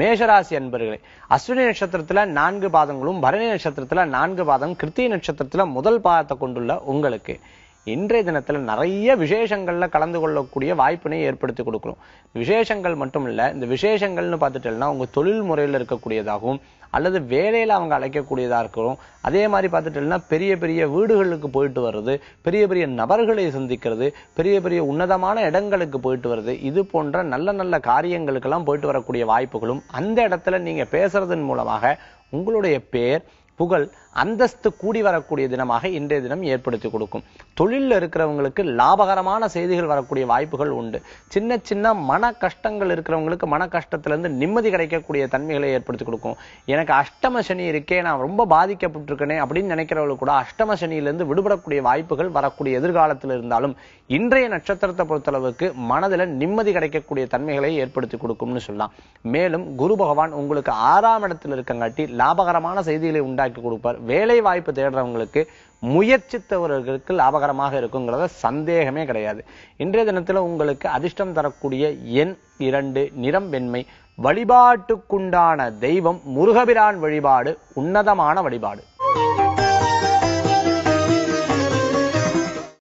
மேஷராசி அன்பர்களே அஸ்வினி நட்சத்திரத்துல நான்கு பாதங்களும் பரணி நட்சத்திரத்துல நான்கு பாதம் கிருத்திய நட்சத்திரத்துல முதல் பாதத்தை கொண்டுள்ள உங்களுக்கு இன்றைய தினத்தில் நிறைய விசேஷங்களில் கலந்து கொள்ளக்கூடிய வாய்ப்பினை ஏற்படுத்தி கொடுக்கணும் விசேஷங்கள் மட்டும் இல்லை இந்த விசேஷங்கள்னு பார்த்துட்டோம்னா உங்கள் தொழில் முறையில் இருக்கக்கூடியதாகவும் அல்லது வேலையில் அவங்க அழைக்கக்கூடியதாக இருக்கிறோம் அதே மாதிரி பார்த்துட்டோம்னா பெரிய பெரிய வீடுகளுக்கு போயிட்டு வர்றது பெரிய பெரிய நபர்களை சந்திக்கிறது பெரிய பெரிய உன்னதமான இடங்களுக்கு போயிட்டு வருது இது போன்ற நல்ல நல்ல காரியங்களுக்கெல்லாம் போயிட்டு வரக்கூடிய வாய்ப்புகளும் அந்த இடத்துல நீங்கள் பேசுறதன் மூலமாக உங்களுடைய பேர் புகழ் அந்தஸ்து கூடி வரக்கூடிய தினமாக இன்றைய தினம் ஏற்படுத்தி கொடுக்கும் தொழிலில் இருக்கிறவங்களுக்கு லாபகரமான செய்திகள் வரக்கூடிய வாய்ப்புகள் உண்டு சின்ன சின்ன மன கஷ்டங்கள் இருக்கிறவங்களுக்கு மன இருந்து நிம்மதி கிடைக்கக்கூடிய தன்மைகளை ஏற்படுத்தி கொடுக்கும் எனக்கு அஷ்டம சனி இருக்கே நான் ரொம்ப பாதிக்கப்பட்டிருக்கேனே அப்படின்னு நினைக்கிறவங்களுக்கு கூட அஷ்டம சனியிலிருந்து விடுபடக்கூடிய வாய்ப்புகள் வரக்கூடிய எதிர்காலத்தில் இருந்தாலும் இன்றைய நட்சத்திரத்தை பொறுத்தளவுக்கு மனதில் நிம்மதி கிடைக்கக்கூடிய தன்மைகளை ஏற்படுத்தி கொடுக்கும்னு சொல்லலாம் மேலும் குரு பகவான் உங்களுக்கு ஆறாம் இடத்தில் இருக்கங்காட்டி லாபகரமான செய்திகளை உண்டாக்கி உண்டாக்கி கொடுப்பார் வேலை வாய்ப்பு தேடுறவங்களுக்கு முயற்சித்தவர்களுக்கு லாபகரமாக இருக்குங்கிறத சந்தேகமே கிடையாது இன்றைய தினத்தில் உங்களுக்கு அதிர்ஷ்டம் தரக்கூடிய எண் இரண்டு நிறம் வெண்மை வழிபாட்டுக்குண்டான தெய்வம் முருகபிரான் வழிபாடு உன்னதமான வழிபாடு